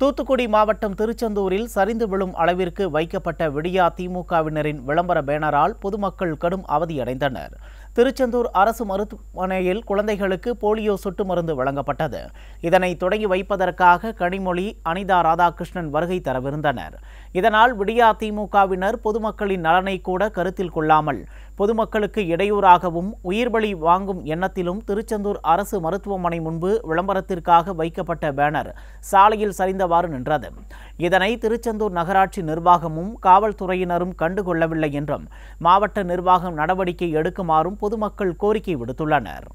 தூத்துக்குடி மாவட்டம் திருச்செந்தூரில் சரிந்து விழும் அளவிற்கு வைக்கப்பட்ட விடியா திமுகவினரின் விளம்பர பேனரால் பொதுமக்கள் கடும் அவதியடைந்தனர் திருச்செந்தூர் அரசு மருத்துவமனையில் குழந்தைகளுக்கு போலியோ சொட்டு மருந்து வழங்கப்பட்டது இதனை தொடங்கி வைப்பதற்காக கனிமொழி அனிதா ராதாகிருஷ்ணன் வருகை தரவிருந்தனர் இதனால் விடியா திமுகவினர் பொதுமக்களின் நலனை கூட கருத்தில் கொள்ளாமல் பொதுமக்களுக்கு இடையூறாகவும் உயிர்பலி வாங்கும் எண்ணத்திலும் திருச்செந்தூர் அரசு மருத்துவமனை முன்பு விளம்பரத்திற்காக வைக்கப்பட்ட பேனர் சாலையில் சரிந்தவாறு நின்றது இதனை திருச்செந்தூர் நகராட்சி நிர்வாகமும் காவல்துறையினரும் கண்டுகொள்ளவில்லை என்றும் மாவட்ட நிர்வாகம் நடவடிக்கை எடுக்குமாறும் பொதுமக்கள் கோரிக்கை விடுத்துள்ளனர்